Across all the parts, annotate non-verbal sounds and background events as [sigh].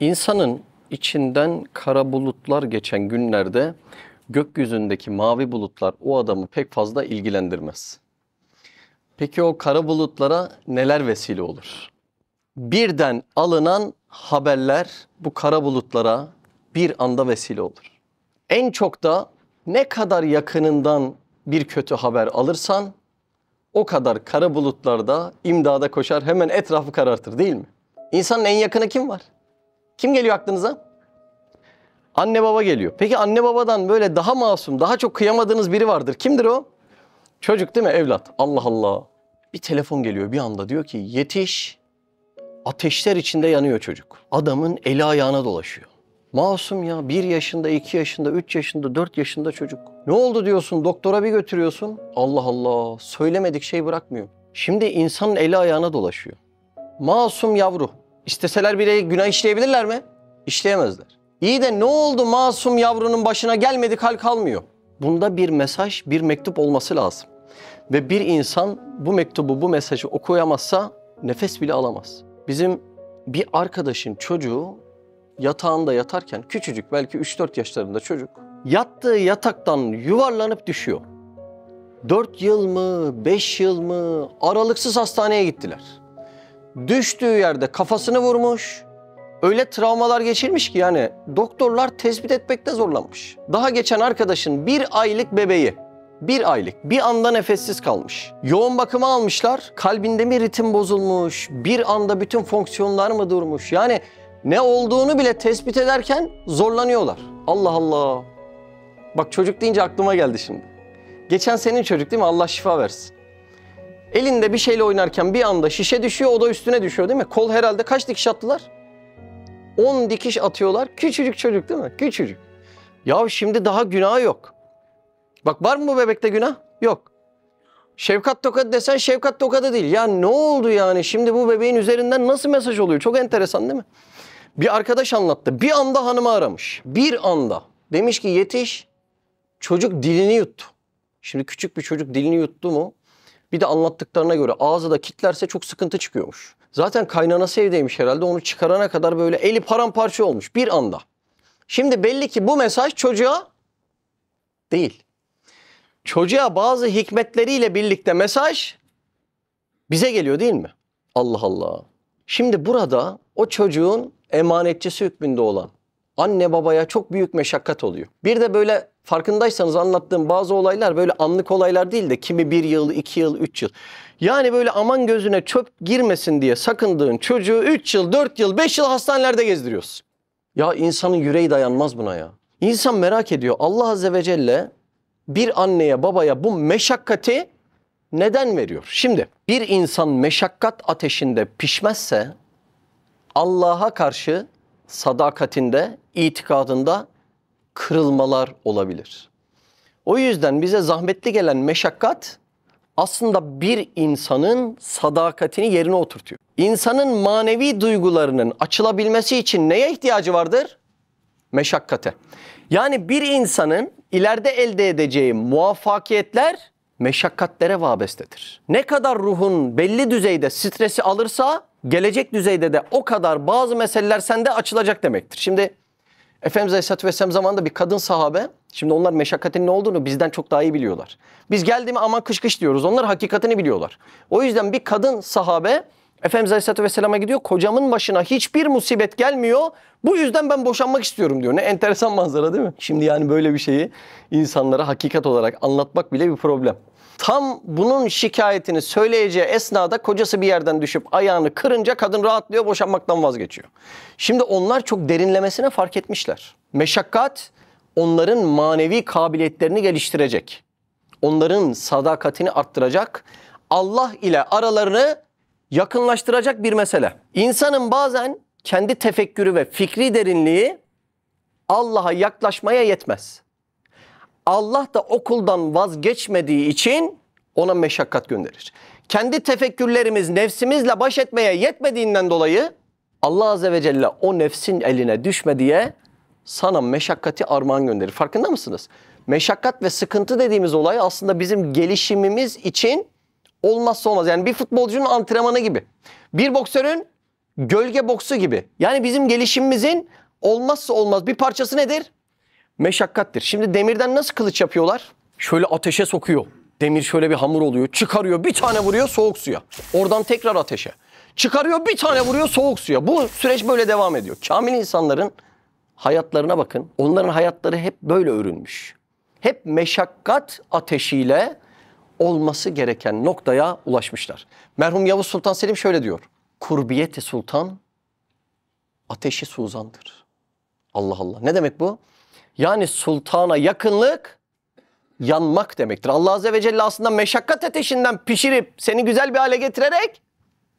İnsanın içinden kara bulutlar geçen günlerde gökyüzündeki mavi bulutlar o adamı pek fazla ilgilendirmez. Peki o kara bulutlara neler vesile olur? Birden alınan haberler bu kara bulutlara bir anda vesile olur. En çok da ne kadar yakınından bir kötü haber alırsan o kadar kara bulutlarda imdada koşar hemen etrafı karartır değil mi? İnsanın en yakını kim var? Kim geliyor aklınıza? Anne baba geliyor. Peki anne babadan böyle daha masum, daha çok kıyamadığınız biri vardır. Kimdir o? Çocuk değil mi? Evlat. Allah Allah. Bir telefon geliyor bir anda diyor ki yetiş. Ateşler içinde yanıyor çocuk. Adamın eli ayağına dolaşıyor. Masum ya. Bir yaşında, iki yaşında, üç yaşında, dört yaşında çocuk. Ne oldu diyorsun? Doktora bir götürüyorsun. Allah Allah. Söylemedik şey bırakmıyor. Şimdi insanın eli ayağına dolaşıyor. Masum yavru. İsteseler bile günah işleyebilirler mi? İşleyemezler. İyi de ne oldu masum yavrunun başına gelmedi kal kalmıyor. Bunda bir mesaj, bir mektup olması lazım. Ve bir insan bu mektubu, bu mesajı okuyamazsa nefes bile alamaz. Bizim bir arkadaşın çocuğu yatağında yatarken küçücük belki 3-4 yaşlarında çocuk yattığı yataktan yuvarlanıp düşüyor. 4 yıl mı, 5 yıl mı aralıksız hastaneye gittiler. Düştüğü yerde kafasını vurmuş. Öyle travmalar geçirmiş ki yani doktorlar tespit etmekte zorlanmış. Daha geçen arkadaşın bir aylık bebeği bir aylık bir anda nefessiz kalmış. Yoğun bakıma almışlar. Kalbinde mi ritim bozulmuş? Bir anda bütün fonksiyonlar mı durmuş? Yani ne olduğunu bile tespit ederken zorlanıyorlar. Allah Allah. Bak çocuk deyince aklıma geldi şimdi. Geçen senin çocuk değil mi? Allah şifa versin. Elinde bir şeyle oynarken bir anda şişe düşüyor o da üstüne düşüyor değil mi? Kol herhalde kaç dikiş attılar? 10 dikiş atıyorlar. Küçücük çocuk değil mi? Küçücük. Ya şimdi daha günah yok. Bak var mı bu bebekte günah? Yok. Şefkat tokadı desen şefkat tokadı değil. Ya ne oldu yani? Şimdi bu bebeğin üzerinden nasıl mesaj oluyor? Çok enteresan değil mi? Bir arkadaş anlattı. Bir anda hanımı aramış. Bir anda. Demiş ki yetiş. Çocuk dilini yuttu. Şimdi küçük bir çocuk dilini yuttu mu bir de anlattıklarına göre ağzı da kitlerse çok sıkıntı çıkıyormuş. Zaten kaynanası evdeymiş herhalde onu çıkarana kadar böyle eli paramparça olmuş bir anda. Şimdi belli ki bu mesaj çocuğa değil. Çocuğa bazı hikmetleriyle birlikte mesaj bize geliyor değil mi? Allah Allah. Şimdi burada o çocuğun emanetçisi hükmünde olan anne babaya çok büyük meşakkat oluyor. Bir de böyle farkındaysanız anlattığım bazı olaylar böyle anlık olaylar değil de kimi bir yıl, iki yıl, üç yıl. Yani böyle aman gözüne çöp girmesin diye sakındığın çocuğu üç yıl, dört yıl, beş yıl hastanelerde gezdiriyorsun. Ya insanın yüreği dayanmaz buna ya. İnsan merak ediyor. Allah Azze ve Celle bir anneye babaya bu meşakkati neden veriyor? Şimdi bir insan meşakkat ateşinde pişmezse Allah'a karşı sadakatinde, itikadında kırılmalar olabilir. O yüzden bize zahmetli gelen meşakkat aslında bir insanın sadakatini yerine oturtuyor. İnsanın manevi duygularının açılabilmesi için neye ihtiyacı vardır? Meşakkate. Yani bir insanın ileride elde edeceği muvaffakiyetler meşakkatlere vabestedir. Ne kadar ruhun belli düzeyde stresi alırsa gelecek düzeyde de o kadar bazı meseleler sende açılacak demektir. Şimdi Efendimiz Aleyhisselatü Vesselam zamanında bir kadın sahabe. Şimdi onlar meşakkatin ne olduğunu bizden çok daha iyi biliyorlar. Biz geldi mi aman kış kış diyoruz. Onlar hakikatini biliyorlar. O yüzden bir kadın sahabe Efendimiz Aleyhisselatü Vesselam'a gidiyor. Kocamın başına hiçbir musibet gelmiyor. Bu yüzden ben boşanmak istiyorum diyor. Ne enteresan manzara değil mi? Şimdi yani böyle bir şeyi insanlara hakikat olarak anlatmak bile bir problem. Tam bunun şikayetini söyleyeceği esnada kocası bir yerden düşüp ayağını kırınca kadın rahatlıyor boşanmaktan vazgeçiyor. Şimdi onlar çok derinlemesine fark etmişler. Meşakkat onların manevi kabiliyetlerini geliştirecek. Onların sadakatini arttıracak. Allah ile aralarını yakınlaştıracak bir mesele. İnsanın bazen kendi tefekkürü ve fikri derinliği Allah'a yaklaşmaya yetmez. Allah da okuldan vazgeçmediği için ona meşakkat gönderir. Kendi tefekkürlerimiz nefsimizle baş etmeye yetmediğinden dolayı Allah Azze ve Celle o nefsin eline düşme diye sana meşakkati armağan gönderir. Farkında mısınız? Meşakkat ve sıkıntı dediğimiz olay aslında bizim gelişimimiz için olmazsa olmaz. Yani bir futbolcunun antrenmanı gibi. Bir boksörün gölge boksu gibi. Yani bizim gelişimimizin olmazsa olmaz bir parçası nedir? meşakkattir. Şimdi demirden nasıl kılıç yapıyorlar? Şöyle ateşe sokuyor. Demir şöyle bir hamur oluyor. Çıkarıyor bir tane vuruyor soğuk suya. Oradan tekrar ateşe. Çıkarıyor bir tane vuruyor soğuk suya. Bu süreç böyle devam ediyor. Kamil insanların hayatlarına bakın. Onların hayatları hep böyle örülmüş. Hep meşakkat ateşiyle olması gereken noktaya ulaşmışlar. Merhum Yavuz Sultan Selim şöyle diyor. Kurbiyeti sultan ateşi suzandır. Allah Allah. Ne demek bu? Yani sultana yakınlık yanmak demektir. Allah Azze ve Celle aslında meşakkat ateşinden pişirip seni güzel bir hale getirerek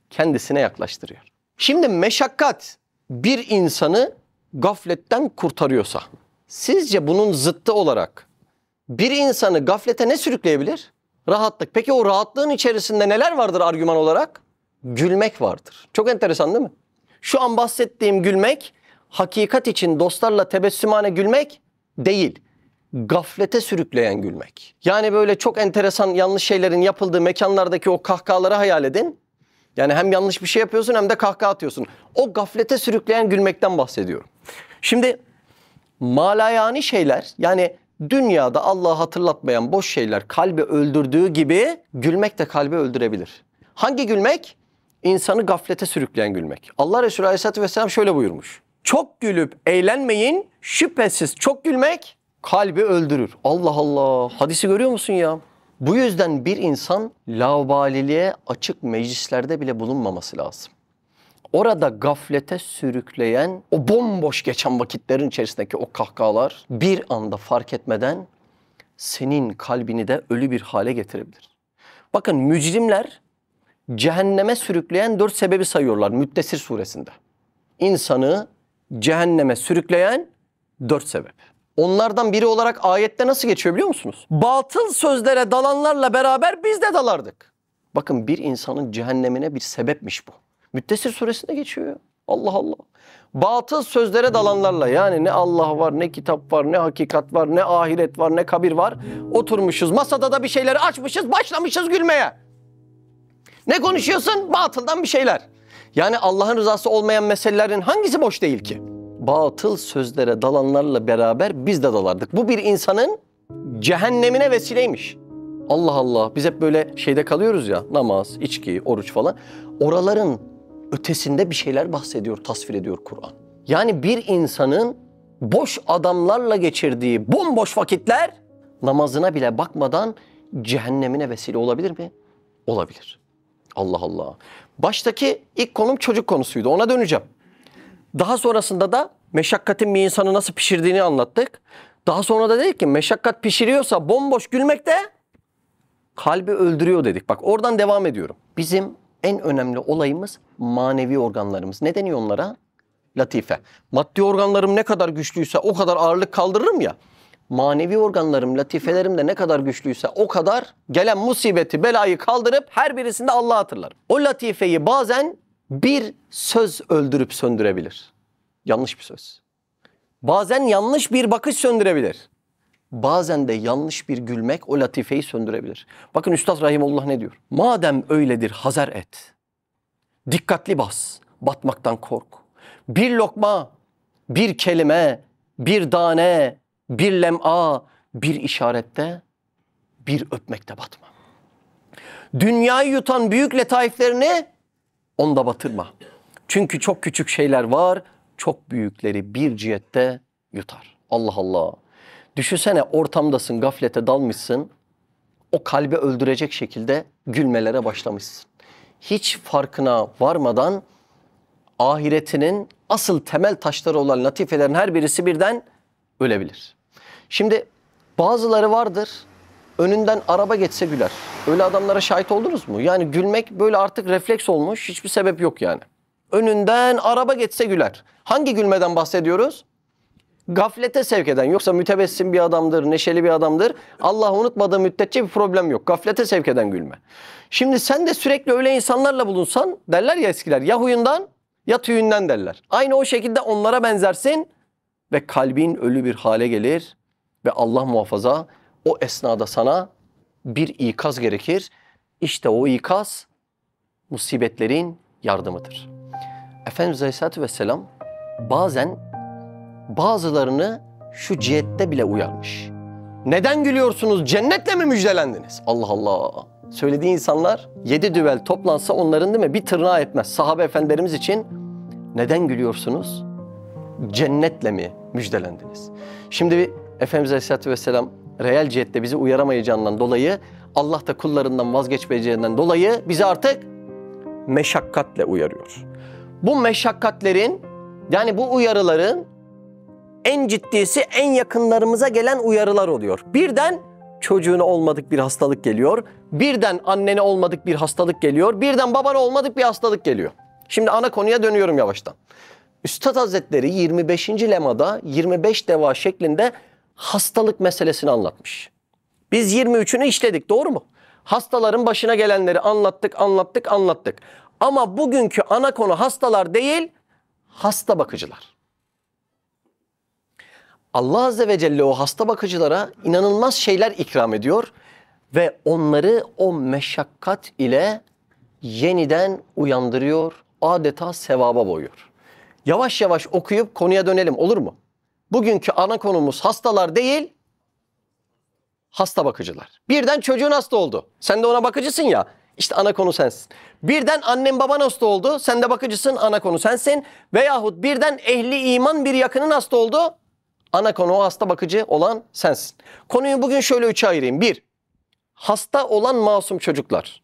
kendisine yaklaştırıyor. Şimdi meşakkat bir insanı gafletten kurtarıyorsa sizce bunun zıttı olarak bir insanı gaflete ne sürükleyebilir? Rahatlık. Peki o rahatlığın içerisinde neler vardır argüman olarak? Gülmek vardır. Çok enteresan değil mi? Şu an bahsettiğim gülmek, hakikat için dostlarla tebessümane gülmek değil gaflete sürükleyen gülmek. Yani böyle çok enteresan yanlış şeylerin yapıldığı mekanlardaki o kahkahaları hayal edin. Yani hem yanlış bir şey yapıyorsun hem de kahkaha atıyorsun. O gaflete sürükleyen gülmekten bahsediyorum. Şimdi malayani şeyler yani dünyada Allah'ı hatırlatmayan boş şeyler kalbi öldürdüğü gibi gülmek de kalbi öldürebilir. Hangi gülmek? İnsanı gaflete sürükleyen gülmek. Allah Resulü Aleyhisselatü Vesselam şöyle buyurmuş. Çok gülüp eğlenmeyin. Şüphesiz çok gülmek kalbi öldürür. Allah Allah. Hadisi görüyor musun ya? Bu yüzden bir insan lavaliliğe açık meclislerde bile bulunmaması lazım. Orada gaflete sürükleyen o bomboş geçen vakitlerin içerisindeki o kahkahalar bir anda fark etmeden senin kalbini de ölü bir hale getirebilir. Bakın mücrimler cehenneme sürükleyen dört sebebi sayıyorlar Müttesir suresinde. İnsanı cehenneme sürükleyen dört sebep. Onlardan biri olarak ayette nasıl geçiyor biliyor musunuz? Batıl sözlere dalanlarla beraber biz de dalardık. Bakın bir insanın cehennemine bir sebepmiş bu. Müttesir suresinde geçiyor. Allah Allah. Batıl sözlere dalanlarla yani ne Allah var, ne kitap var, ne hakikat var, ne ahiret var, ne kabir var. Oturmuşuz masada da bir şeyleri açmışız, başlamışız gülmeye. Ne konuşuyorsun? Batıldan bir şeyler. Yani Allah'ın rızası olmayan meselelerin hangisi boş değil ki? Batıl sözlere dalanlarla beraber biz de dalardık. Bu bir insanın cehennemine vesileymiş. Allah Allah biz hep böyle şeyde kalıyoruz ya namaz, içki, oruç falan. Oraların ötesinde bir şeyler bahsediyor, tasvir ediyor Kur'an. Yani bir insanın boş adamlarla geçirdiği bomboş vakitler namazına bile bakmadan cehennemine vesile olabilir mi? Olabilir. Allah Allah. Baştaki ilk konum çocuk konusuydu. Ona döneceğim. Daha sonrasında da meşakkatin bir insanı nasıl pişirdiğini anlattık. Daha sonra da dedik ki meşakkat pişiriyorsa bomboş gülmek de kalbi öldürüyor dedik. Bak oradan devam ediyorum. Bizim en önemli olayımız manevi organlarımız. Ne deniyor onlara? Latife. Maddi organlarım ne kadar güçlüyse o kadar ağırlık kaldırırım ya manevi organlarım, latifelerim de ne kadar güçlüyse o kadar gelen musibeti, belayı kaldırıp her birisinde Allah'ı hatırlarım. O latifeyi bazen bir söz öldürüp söndürebilir. Yanlış bir söz. Bazen yanlış bir bakış söndürebilir. Bazen de yanlış bir gülmek o latifeyi söndürebilir. Bakın Üstad Rahimullah ne diyor? Madem öyledir hazer et. Dikkatli bas. Batmaktan kork. Bir lokma, bir kelime, bir tane, bir lem'a, bir işarette, bir öpmekte batma. Dünyayı yutan büyük letaiflerini onda batırma. Çünkü çok küçük şeyler var, çok büyükleri bir cihette yutar. Allah Allah. Düşünsene ortamdasın, gaflete dalmışsın. O kalbi öldürecek şekilde gülmelere başlamışsın. Hiç farkına varmadan ahiretinin asıl temel taşları olan latifelerin her birisi birden ölebilir. Şimdi bazıları vardır önünden araba geçse güler. Öyle adamlara şahit oldunuz mu? Yani gülmek böyle artık refleks olmuş hiçbir sebep yok yani. Önünden araba geçse güler. Hangi gülmeden bahsediyoruz? Gaflete sevk eden yoksa mütebessim bir adamdır, neşeli bir adamdır. Allah'ı unutmadığı müddetçe bir problem yok. Gaflete sevk eden gülme. Şimdi sen de sürekli öyle insanlarla bulunsan derler ya eskiler ya huyundan ya tüyünden derler. Aynı o şekilde onlara benzersin ve kalbin ölü bir hale gelir ve Allah muhafaza o esnada sana bir ikaz gerekir. İşte o ikaz musibetlerin yardımıdır. Efendimiz Aleyhisselatü Vesselam bazen bazılarını şu cihette bile uyarmış. Neden gülüyorsunuz? Cennetle mi müjdelendiniz? Allah Allah. Söylediği insanlar yedi düvel toplansa onların değil mi bir tırnağı etmez. Sahabe efendilerimiz için neden gülüyorsunuz? Cennetle mi müjdelendiniz? Şimdi Efendimiz Aleyhisselatü Vesselam reel cihette bizi uyaramayacağından dolayı Allah da kullarından vazgeçmeyeceğinden dolayı bizi artık meşakkatle uyarıyor. Bu meşakkatlerin yani bu uyarıların en ciddisi en yakınlarımıza gelen uyarılar oluyor. Birden çocuğuna olmadık bir hastalık geliyor. Birden annene olmadık bir hastalık geliyor. Birden babana olmadık bir hastalık geliyor. Şimdi ana konuya dönüyorum yavaştan. Üstad Hazretleri 25. lemada 25 deva şeklinde hastalık meselesini anlatmış. Biz 23'ünü işledik doğru mu? Hastaların başına gelenleri anlattık, anlattık, anlattık. Ama bugünkü ana konu hastalar değil, hasta bakıcılar. Allah Azze ve Celle o hasta bakıcılara inanılmaz şeyler ikram ediyor ve onları o meşakkat ile yeniden uyandırıyor, adeta sevaba boyuyor. Yavaş yavaş okuyup konuya dönelim olur mu? bugünkü ana konumuz hastalar değil, hasta bakıcılar. Birden çocuğun hasta oldu. Sen de ona bakıcısın ya. İşte ana konu sensin. Birden annen baban hasta oldu. Sen de bakıcısın ana konu sensin. Veyahut birden ehli iman bir yakının hasta oldu. Ana konu o hasta bakıcı olan sensin. Konuyu bugün şöyle üçe ayırayım. Bir, hasta olan masum çocuklar.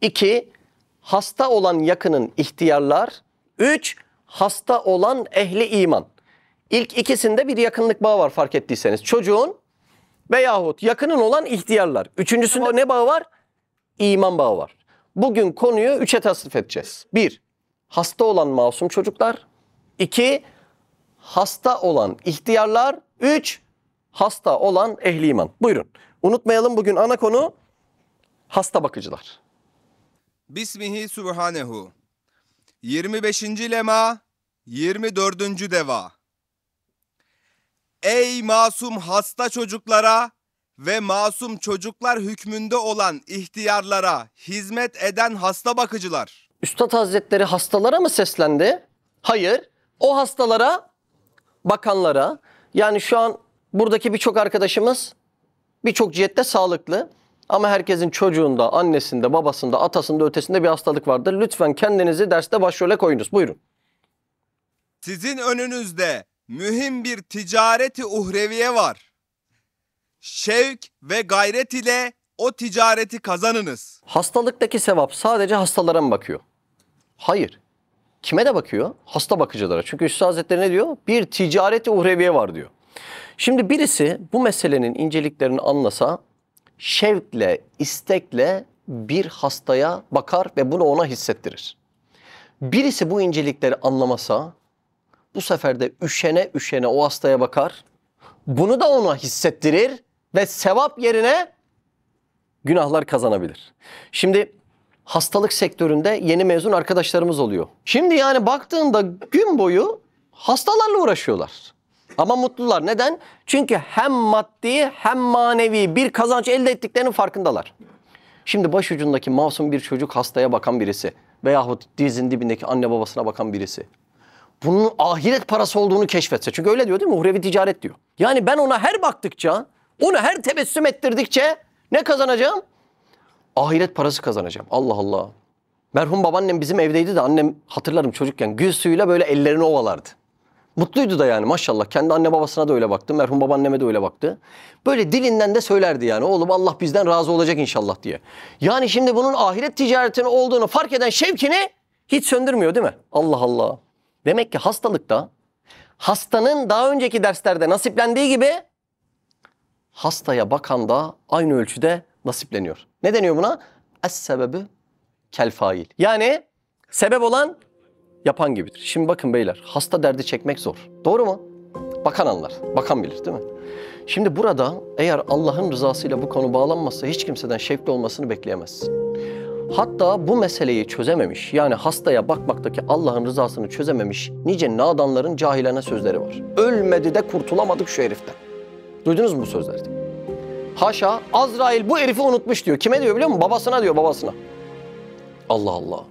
İki, hasta olan yakının ihtiyarlar. Üç, hasta olan ehli iman. İlk ikisinde bir yakınlık bağı var fark ettiyseniz. Çocuğun veyahut yakının olan ihtiyarlar. Üçüncüsünde ne bağı var? İman bağı var. Bugün konuyu üçe tasnif edeceğiz. Bir, hasta olan masum çocuklar. İki, hasta olan ihtiyarlar. Üç, hasta olan ehli iman. Buyurun. Unutmayalım bugün ana konu hasta bakıcılar. Bismihi Subhanehu 25. Lema 24. Deva Ey masum hasta çocuklara ve masum çocuklar hükmünde olan ihtiyarlara hizmet eden hasta bakıcılar. Üstad Hazretleri hastalara mı seslendi? Hayır. O hastalara, bakanlara yani şu an buradaki birçok arkadaşımız birçok cihette sağlıklı. Ama herkesin çocuğunda, annesinde, babasında, atasında, ötesinde bir hastalık vardır. Lütfen kendinizi derste başrole koyunuz. Buyurun. Sizin önünüzde mühim bir ticareti uhreviye var. Şevk ve gayret ile o ticareti kazanınız. Hastalıktaki sevap sadece hastalara mı bakıyor? Hayır. Kime de bakıyor? Hasta bakıcılara. Çünkü Üstad Hazretleri ne diyor? Bir ticareti uhreviye var diyor. Şimdi birisi bu meselenin inceliklerini anlasa şevkle, istekle bir hastaya bakar ve bunu ona hissettirir. Birisi bu incelikleri anlamasa bu sefer de üşene üşene o hastaya bakar. Bunu da ona hissettirir ve sevap yerine günahlar kazanabilir. Şimdi hastalık sektöründe yeni mezun arkadaşlarımız oluyor. Şimdi yani baktığında gün boyu hastalarla uğraşıyorlar. Ama mutlular. Neden? Çünkü hem maddi hem manevi bir kazanç elde ettiklerinin farkındalar. Şimdi başucundaki masum bir çocuk hastaya bakan birisi veyahut dizin dibindeki anne babasına bakan birisi bunun ahiret parası olduğunu keşfetse. Çünkü öyle diyor değil mi? Uhrevi ticaret diyor. Yani ben ona her baktıkça, onu her tebessüm ettirdikçe ne kazanacağım? Ahiret parası kazanacağım. Allah Allah. Merhum babaannem bizim evdeydi de annem hatırlarım çocukken gül suyuyla böyle ellerini ovalardı. Mutluydu da yani maşallah. Kendi anne babasına da öyle baktı. Merhum babaanneme de öyle baktı. Böyle dilinden de söylerdi yani. Oğlum Allah bizden razı olacak inşallah diye. Yani şimdi bunun ahiret ticaretinin olduğunu fark eden şevkini hiç söndürmüyor değil mi? Allah Allah. Demek ki hastalıkta hastanın daha önceki derslerde nasiplendiği gibi hastaya bakan da aynı ölçüde nasipleniyor. Ne deniyor buna? Es sebebi kel fail. Yani sebep olan yapan gibidir. Şimdi bakın beyler hasta derdi çekmek zor. Doğru mu? Bakan anlar. Bakan bilir değil mi? Şimdi burada eğer Allah'ın rızasıyla bu konu bağlanmazsa hiç kimseden şevkli olmasını bekleyemezsin. Hatta bu meseleyi çözememiş, yani hastaya bakmaktaki Allah'ın rızasını çözememiş nice nadanların cahilene sözleri var. Ölmedi de kurtulamadık şu heriften. Duydunuz mu bu sözleri? Haşa, Azrail bu herifi unutmuş diyor. Kime diyor biliyor musun? Babasına diyor, babasına. Allah Allah.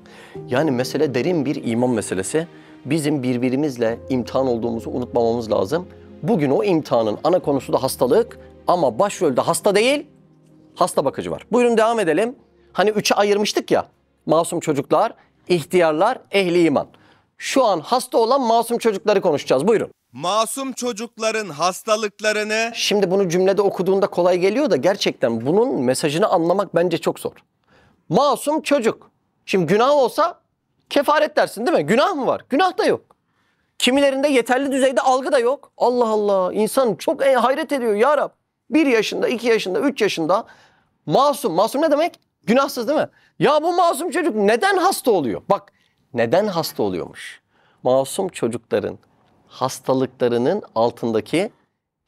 Yani mesele derin bir iman meselesi. Bizim birbirimizle imtihan olduğumuzu unutmamamız lazım. Bugün o imtihanın ana konusu da hastalık ama başrolde hasta değil, hasta bakıcı var. Buyurun devam edelim. Hani üçe ayırmıştık ya. Masum çocuklar, ihtiyarlar, ehli iman. Şu an hasta olan masum çocukları konuşacağız. Buyurun. Masum çocukların hastalıklarını Şimdi bunu cümlede okuduğunda kolay geliyor da gerçekten bunun mesajını anlamak bence çok zor. Masum çocuk. Şimdi günah olsa kefaret dersin değil mi? Günah mı var? Günah da yok. Kimilerinde yeterli düzeyde algı da yok. Allah Allah insan çok e, hayret ediyor ya Rab. 1 yaşında, iki yaşında, üç yaşında masum. Masum ne demek? Günahsız değil mi? Ya bu masum çocuk neden hasta oluyor? Bak neden hasta oluyormuş? Masum çocukların hastalıklarının altındaki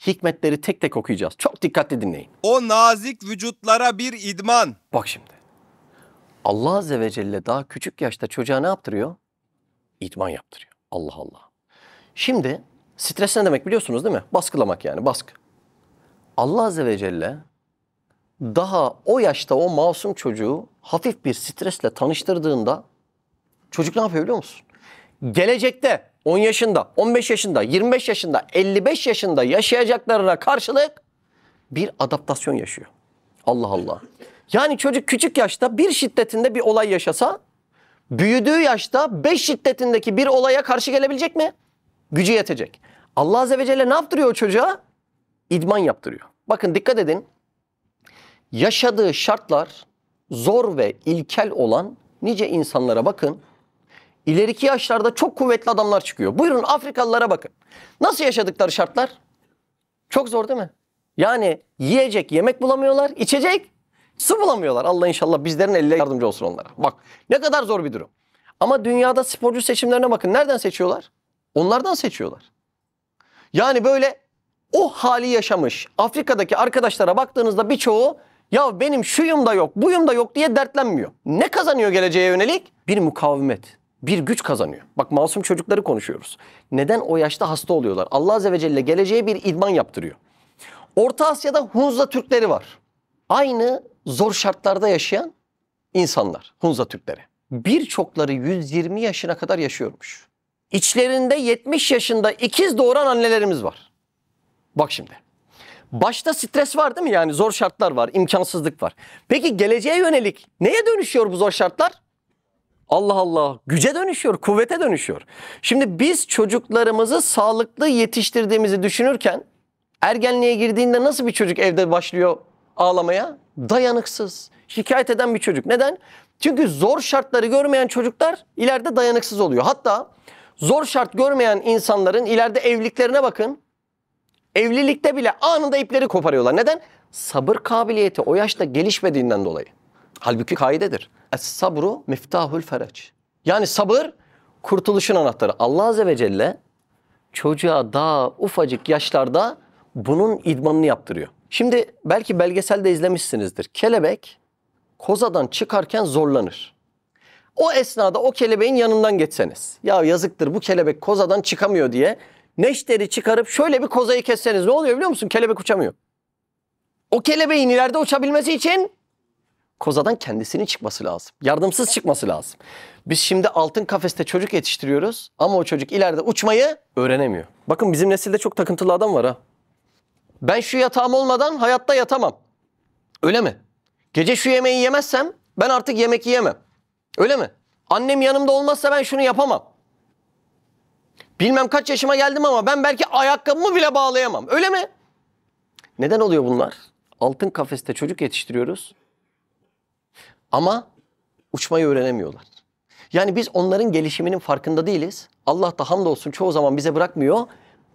hikmetleri tek tek okuyacağız. Çok dikkatli dinleyin. O nazik vücutlara bir idman. Bak şimdi. Allah Azze ve Celle daha küçük yaşta çocuğa ne yaptırıyor? İdman yaptırıyor. Allah Allah. Şimdi stres ne demek biliyorsunuz değil mi? Baskılamak yani baskı. Allah Azze ve Celle daha o yaşta o masum çocuğu hafif bir stresle tanıştırdığında çocuk ne yapıyor biliyor musun? Gelecekte 10 yaşında, 15 yaşında, 25 yaşında, 55 yaşında yaşayacaklarına karşılık bir adaptasyon yaşıyor. Allah Allah. Yani çocuk küçük yaşta bir şiddetinde bir olay yaşasa büyüdüğü yaşta 5 şiddetindeki bir olaya karşı gelebilecek mi? Gücü yetecek. Allah Azze ve Celle ne yaptırıyor o çocuğa? İdman yaptırıyor. Bakın dikkat edin yaşadığı şartlar zor ve ilkel olan nice insanlara bakın. İleriki yaşlarda çok kuvvetli adamlar çıkıyor. Buyurun Afrikalılara bakın. Nasıl yaşadıkları şartlar? Çok zor değil mi? Yani yiyecek, yemek bulamıyorlar, içecek, su bulamıyorlar. Allah inşallah bizlerin eline yardımcı olsun onlara. Bak ne kadar zor bir durum. Ama dünyada sporcu seçimlerine bakın. Nereden seçiyorlar? Onlardan seçiyorlar. Yani böyle o hali yaşamış Afrika'daki arkadaşlara baktığınızda birçoğu ya benim şuyum da yok, buyum da yok diye dertlenmiyor. Ne kazanıyor geleceğe yönelik? Bir mukavemet, bir güç kazanıyor. Bak masum çocukları konuşuyoruz. Neden o yaşta hasta oluyorlar? Allah Azze ve Celle geleceğe bir idman yaptırıyor. Orta Asya'da Hunza Türkleri var. Aynı zor şartlarda yaşayan insanlar, Hunza Türkleri. Birçokları 120 yaşına kadar yaşıyormuş. İçlerinde 70 yaşında ikiz doğuran annelerimiz var. Bak şimdi. Başta stres var değil mi? Yani zor şartlar var, imkansızlık var. Peki geleceğe yönelik neye dönüşüyor bu zor şartlar? Allah Allah güce dönüşüyor, kuvvete dönüşüyor. Şimdi biz çocuklarımızı sağlıklı yetiştirdiğimizi düşünürken ergenliğe girdiğinde nasıl bir çocuk evde başlıyor ağlamaya? Dayanıksız, şikayet eden bir çocuk. Neden? Çünkü zor şartları görmeyen çocuklar ileride dayanıksız oluyor. Hatta zor şart görmeyen insanların ileride evliliklerine bakın. Evlilikte bile anında ipleri koparıyorlar. Neden? Sabır kabiliyeti o yaşta gelişmediğinden dolayı. Halbuki kaidedir. Es sabru miftahul feraç. Yani sabır kurtuluşun anahtarı. Allah Azze ve Celle çocuğa daha ufacık yaşlarda bunun idmanını yaptırıyor. Şimdi belki belgeselde izlemişsinizdir. Kelebek kozadan çıkarken zorlanır. O esnada o kelebeğin yanından geçseniz. Ya yazıktır bu kelebek kozadan çıkamıyor diye neşteri çıkarıp şöyle bir kozayı kesseniz ne oluyor biliyor musun? Kelebek uçamıyor. O kelebeğin ileride uçabilmesi için kozadan kendisinin çıkması lazım. Yardımsız çıkması lazım. Biz şimdi altın kafeste çocuk yetiştiriyoruz ama o çocuk ileride uçmayı öğrenemiyor. Bakın bizim nesilde çok takıntılı adam var ha. Ben şu yatağım olmadan hayatta yatamam. Öyle mi? Gece şu yemeği yemezsem ben artık yemek yiyemem. Öyle mi? Annem yanımda olmazsa ben şunu yapamam. Bilmem kaç yaşıma geldim ama ben belki ayakkabımı bile bağlayamam. Öyle mi? Neden oluyor bunlar? Altın kafeste çocuk yetiştiriyoruz. Ama uçmayı öğrenemiyorlar. Yani biz onların gelişiminin farkında değiliz. Allah da hamdolsun çoğu zaman bize bırakmıyor.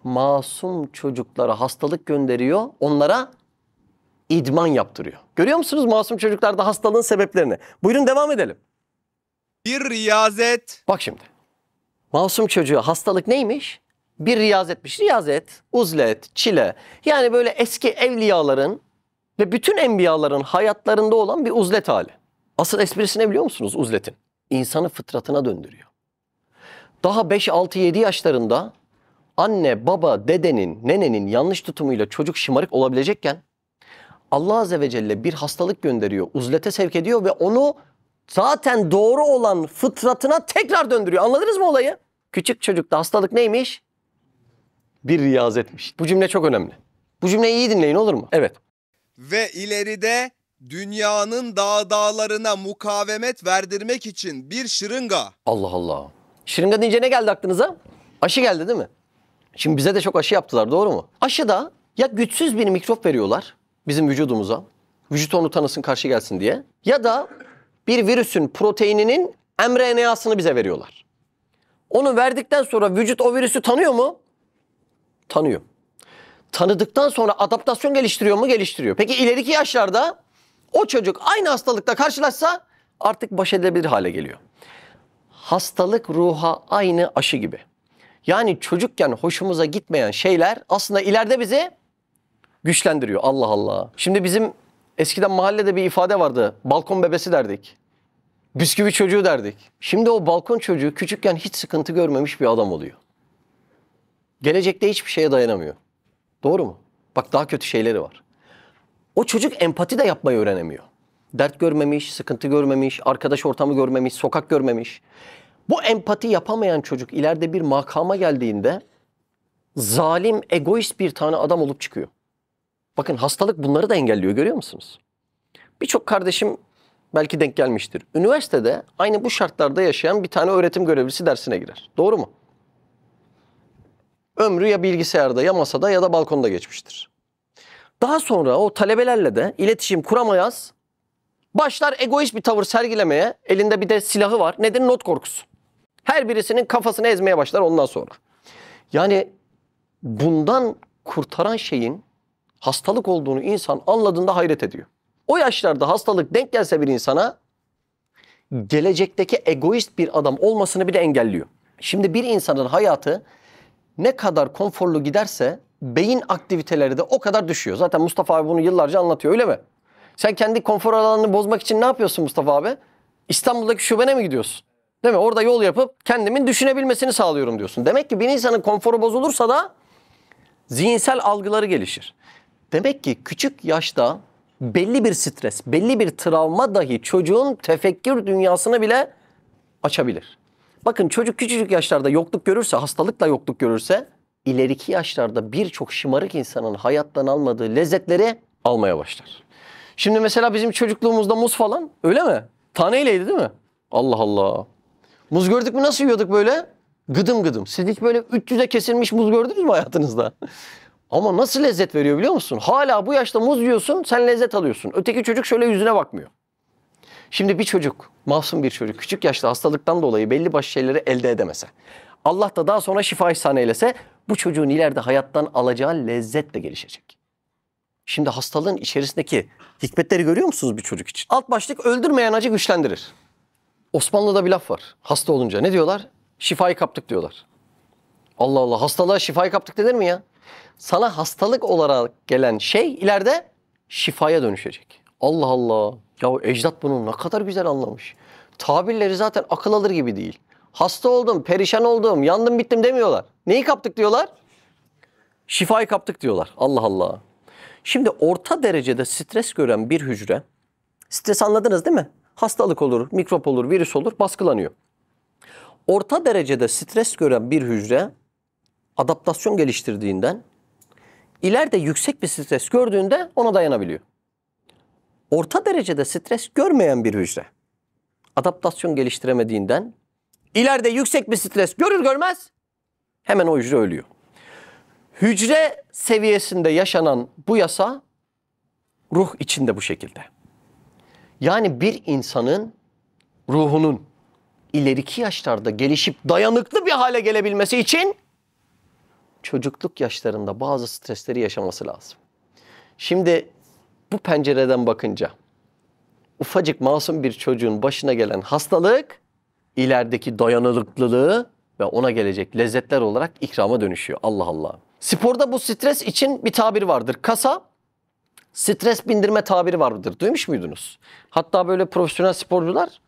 Masum çocuklara hastalık gönderiyor. Onlara idman yaptırıyor. Görüyor musunuz masum çocuklarda hastalığın sebeplerini? Buyurun devam edelim. Bir riyazet. Bak şimdi. Masum çocuğu hastalık neymiş? Bir riyazetmiş. Riyazet, uzlet, çile. Yani böyle eski evliyaların ve bütün enbiyaların hayatlarında olan bir uzlet hali. Asıl esprisi ne biliyor musunuz uzletin? İnsanı fıtratına döndürüyor. Daha 5, 6, 7 yaşlarında anne, baba, dedenin, nenenin yanlış tutumuyla çocuk şımarık olabilecekken Allah Azze ve Celle bir hastalık gönderiyor, uzlete sevk ediyor ve onu zaten doğru olan fıtratına tekrar döndürüyor. Anladınız mı olayı? Küçük çocukta hastalık neymiş? Bir riyazetmiş. Bu cümle çok önemli. Bu cümleyi iyi dinleyin olur mu? Evet. Ve ileride dünyanın dağ dağlarına mukavemet verdirmek için bir şırınga. Allah Allah. Şırınga deyince ne geldi aklınıza? Aşı geldi değil mi? Şimdi bize de çok aşı yaptılar doğru mu? Aşı da ya güçsüz bir mikrop veriyorlar bizim vücudumuza. Vücut onu tanısın karşı gelsin diye. Ya da bir virüsün proteininin mRNA'sını bize veriyorlar. Onu verdikten sonra vücut o virüsü tanıyor mu? Tanıyor. Tanıdıktan sonra adaptasyon geliştiriyor mu? Geliştiriyor. Peki ileriki yaşlarda o çocuk aynı hastalıkla karşılaşsa artık baş edilebilir hale geliyor. Hastalık ruha aynı aşı gibi. Yani çocukken hoşumuza gitmeyen şeyler aslında ileride bizi güçlendiriyor. Allah Allah. Şimdi bizim Eskiden mahallede bir ifade vardı. Balkon bebesi derdik. Bisküvi çocuğu derdik. Şimdi o balkon çocuğu küçükken hiç sıkıntı görmemiş bir adam oluyor. Gelecekte hiçbir şeye dayanamıyor. Doğru mu? Bak daha kötü şeyleri var. O çocuk empati de yapmayı öğrenemiyor. Dert görmemiş, sıkıntı görmemiş, arkadaş ortamı görmemiş, sokak görmemiş. Bu empati yapamayan çocuk ileride bir makama geldiğinde zalim, egoist bir tane adam olup çıkıyor. Bakın hastalık bunları da engelliyor görüyor musunuz? Birçok kardeşim belki denk gelmiştir. Üniversitede aynı bu şartlarda yaşayan bir tane öğretim görevlisi dersine girer. Doğru mu? Ömrü ya bilgisayarda ya masada ya da balkonda geçmiştir. Daha sonra o talebelerle de iletişim kuramayaz. Başlar egoist bir tavır sergilemeye. Elinde bir de silahı var. nedir not korkusu. Her birisinin kafasını ezmeye başlar ondan sonra. Yani bundan kurtaran şeyin hastalık olduğunu insan anladığında hayret ediyor. O yaşlarda hastalık denk gelse bir insana gelecekteki egoist bir adam olmasını bile engelliyor. Şimdi bir insanın hayatı ne kadar konforlu giderse beyin aktiviteleri de o kadar düşüyor. Zaten Mustafa abi bunu yıllarca anlatıyor öyle mi? Sen kendi konfor alanını bozmak için ne yapıyorsun Mustafa abi? İstanbul'daki şubene mi gidiyorsun? Değil mi? Orada yol yapıp kendimin düşünebilmesini sağlıyorum diyorsun. Demek ki bir insanın konforu bozulursa da zihinsel algıları gelişir. Demek ki küçük yaşta belli bir stres, belli bir travma dahi çocuğun tefekkür dünyasını bile açabilir. Bakın çocuk küçücük yaşlarda yokluk görürse, hastalıkla yokluk görürse ileriki yaşlarda birçok şımarık insanın hayattan almadığı lezzetleri almaya başlar. Şimdi mesela bizim çocukluğumuzda muz falan öyle mi? Taneyleydi değil mi? Allah Allah. Muz gördük mü nasıl yiyorduk böyle? Gıdım gıdım. Siz hiç böyle 300'e kesilmiş muz gördünüz mü hayatınızda? Ama nasıl lezzet veriyor biliyor musun? Hala bu yaşta muz yiyorsun sen lezzet alıyorsun. Öteki çocuk şöyle yüzüne bakmıyor. Şimdi bir çocuk, masum bir çocuk küçük yaşta hastalıktan dolayı belli başlı şeyleri elde edemese. Allah da daha sonra şifa ihsan eylese bu çocuğun ileride hayattan alacağı lezzet de gelişecek. Şimdi hastalığın içerisindeki hikmetleri görüyor musunuz bir çocuk için? Alt başlık öldürmeyen acı güçlendirir. Osmanlı'da bir laf var. Hasta olunca ne diyorlar? Şifayı kaptık diyorlar. Allah Allah hastalığa şifayı kaptık denir mi ya? sana hastalık olarak gelen şey ileride şifaya dönüşecek. Allah Allah. Ya ecdat bunu ne kadar güzel anlamış. Tabirleri zaten akıl alır gibi değil. Hasta oldum, perişan oldum, yandım bittim demiyorlar. Neyi kaptık diyorlar? Şifayı kaptık diyorlar. Allah Allah. Şimdi orta derecede stres gören bir hücre, stres anladınız değil mi? Hastalık olur, mikrop olur, virüs olur, baskılanıyor. Orta derecede stres gören bir hücre adaptasyon geliştirdiğinden ileride yüksek bir stres gördüğünde ona dayanabiliyor. Orta derecede stres görmeyen bir hücre adaptasyon geliştiremediğinden ileride yüksek bir stres görür görmez hemen o hücre ölüyor. Hücre seviyesinde yaşanan bu yasa ruh içinde bu şekilde. Yani bir insanın ruhunun ileriki yaşlarda gelişip dayanıklı bir hale gelebilmesi için çocukluk yaşlarında bazı stresleri yaşaması lazım. Şimdi bu pencereden bakınca ufacık masum bir çocuğun başına gelen hastalık ilerideki dayanıklılığı ve ona gelecek lezzetler olarak ikrama dönüşüyor. Allah Allah. Sporda bu stres için bir tabir vardır. Kasa stres bindirme tabiri vardır. Duymuş muydunuz? Hatta böyle profesyonel sporcular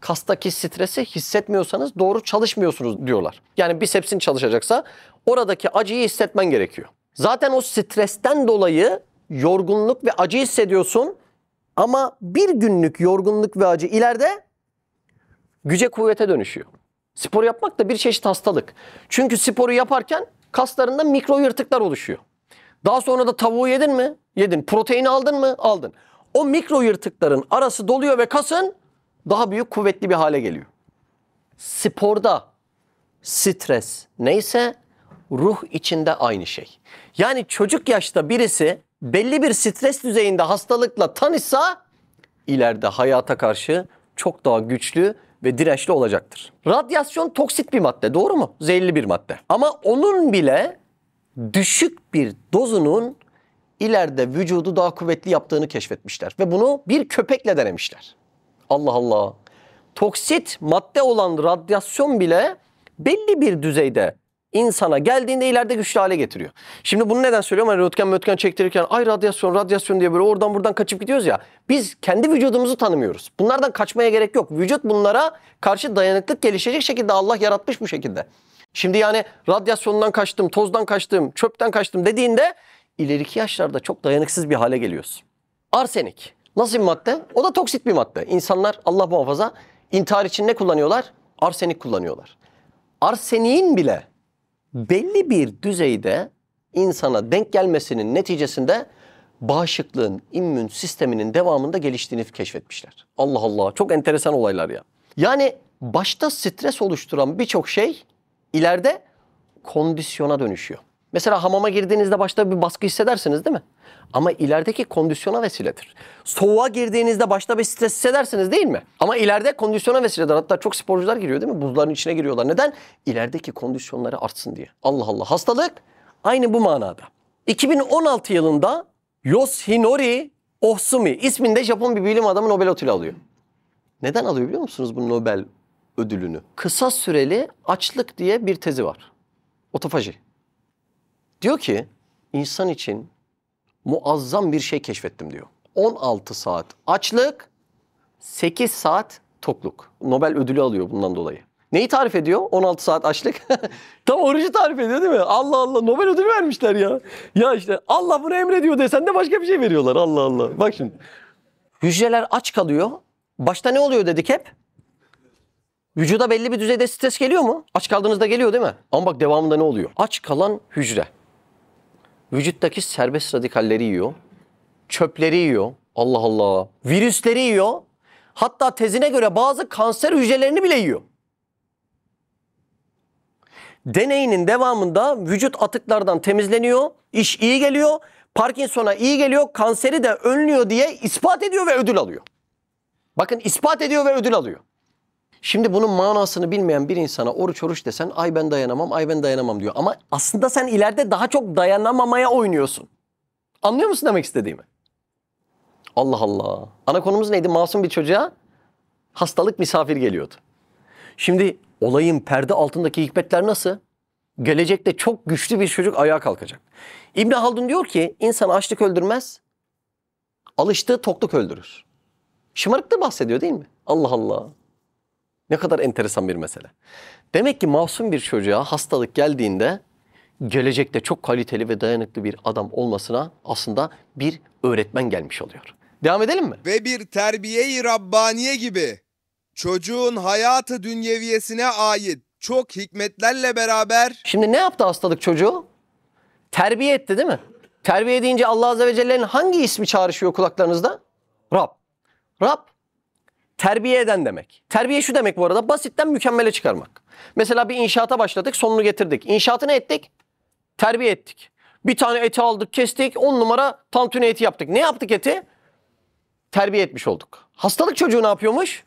kastaki stresi hissetmiyorsanız doğru çalışmıyorsunuz diyorlar. Yani bisepsin çalışacaksa oradaki acıyı hissetmen gerekiyor. Zaten o stresten dolayı yorgunluk ve acı hissediyorsun ama bir günlük yorgunluk ve acı ileride güce kuvvete dönüşüyor. Spor yapmak da bir çeşit hastalık. Çünkü sporu yaparken kaslarında mikro yırtıklar oluşuyor. Daha sonra da tavuğu yedin mi? Yedin. Proteini aldın mı? Aldın. O mikro yırtıkların arası doluyor ve kasın daha büyük kuvvetli bir hale geliyor. Sporda stres neyse ruh içinde aynı şey. Yani çocuk yaşta birisi belli bir stres düzeyinde hastalıkla tanışsa ileride hayata karşı çok daha güçlü ve dirençli olacaktır. Radyasyon toksit bir madde doğru mu? Zehirli bir madde. Ama onun bile düşük bir dozunun ileride vücudu daha kuvvetli yaptığını keşfetmişler. Ve bunu bir köpekle denemişler. Allah Allah. Toksit madde olan radyasyon bile belli bir düzeyde insana geldiğinde ileride güçlü hale getiriyor. Şimdi bunu neden söylüyorum? Hani röntgen mötgen çektirirken ay radyasyon radyasyon diye böyle oradan buradan kaçıp gidiyoruz ya. Biz kendi vücudumuzu tanımıyoruz. Bunlardan kaçmaya gerek yok. Vücut bunlara karşı dayanıklık gelişecek şekilde Allah yaratmış bu şekilde. Şimdi yani radyasyondan kaçtım, tozdan kaçtım, çöpten kaçtım dediğinde ileriki yaşlarda çok dayanıksız bir hale geliyorsun. Arsenik Nasıl bir madde? O da toksit bir madde. İnsanlar Allah muhafaza intihar için ne kullanıyorlar? Arsenik kullanıyorlar. Arseniğin bile belli bir düzeyde insana denk gelmesinin neticesinde bağışıklığın, immün sisteminin devamında geliştiğini keşfetmişler. Allah Allah çok enteresan olaylar ya. Yani başta stres oluşturan birçok şey ileride kondisyona dönüşüyor. Mesela hamama girdiğinizde başta bir baskı hissedersiniz değil mi? Ama ilerideki kondisyona vesiledir. Soğuğa girdiğinizde başta bir stres hissedersiniz değil mi? Ama ileride kondisyona vesiledir. Hatta çok sporcular giriyor değil mi? Buzların içine giriyorlar. Neden? İlerideki kondisyonları artsın diye. Allah Allah. Hastalık aynı bu manada. 2016 yılında Yoshinori Ohsumi isminde Japon bir bilim adamı Nobel ödülü alıyor. Neden alıyor biliyor musunuz bu Nobel ödülünü? Kısa süreli açlık diye bir tezi var. Otofaji. Diyor ki insan için muazzam bir şey keşfettim diyor. 16 saat açlık, 8 saat tokluk. Nobel ödülü alıyor bundan dolayı. Neyi tarif ediyor? 16 saat açlık. [laughs] Tam orucu tarif ediyor değil mi? Allah Allah Nobel ödülü vermişler ya. Ya işte Allah bunu emrediyor desen de başka bir şey veriyorlar. Allah Allah. Bak şimdi. Hücreler aç kalıyor. Başta ne oluyor dedik hep? Vücuda belli bir düzeyde stres geliyor mu? Aç kaldığınızda geliyor değil mi? Ama bak devamında ne oluyor? Aç kalan hücre. Vücuttaki serbest radikalleri yiyor. Çöpleri yiyor. Allah Allah. Virüsleri yiyor. Hatta tezine göre bazı kanser hücrelerini bile yiyor. Deneyinin devamında vücut atıklardan temizleniyor. İş iyi geliyor. Parkinson'a iyi geliyor. Kanseri de önlüyor diye ispat ediyor ve ödül alıyor. Bakın ispat ediyor ve ödül alıyor. Şimdi bunun manasını bilmeyen bir insana oruç oruç desen ay ben dayanamam, ay ben dayanamam diyor. Ama aslında sen ileride daha çok dayanamamaya oynuyorsun. Anlıyor musun demek istediğimi? Allah Allah. Ana konumuz neydi? Masum bir çocuğa hastalık misafir geliyordu. Şimdi olayın perde altındaki hikmetler nasıl? Gelecekte çok güçlü bir çocuk ayağa kalkacak. İbn Haldun diyor ki insan açlık öldürmez, alıştığı tokluk öldürür. Şımarıklı bahsediyor değil mi? Allah Allah. Ne kadar enteresan bir mesele. Demek ki masum bir çocuğa hastalık geldiğinde gelecekte çok kaliteli ve dayanıklı bir adam olmasına aslında bir öğretmen gelmiş oluyor. Devam edelim mi? Ve bir terbiye-i Rabbaniye gibi çocuğun hayatı dünyeviyesine ait çok hikmetlerle beraber... Şimdi ne yaptı hastalık çocuğu? Terbiye etti değil mi? Terbiye deyince Allah Azze ve Celle'nin hangi ismi çağrışıyor kulaklarınızda? Rab. Rab Terbiye eden demek. Terbiye şu demek bu arada basitten mükemmele çıkarmak. Mesela bir inşaata başladık sonunu getirdik. İnşaatı ne ettik? Terbiye ettik. Bir tane eti aldık kestik on numara tantuni eti yaptık. Ne yaptık eti? Terbiye etmiş olduk. Hastalık çocuğu ne yapıyormuş?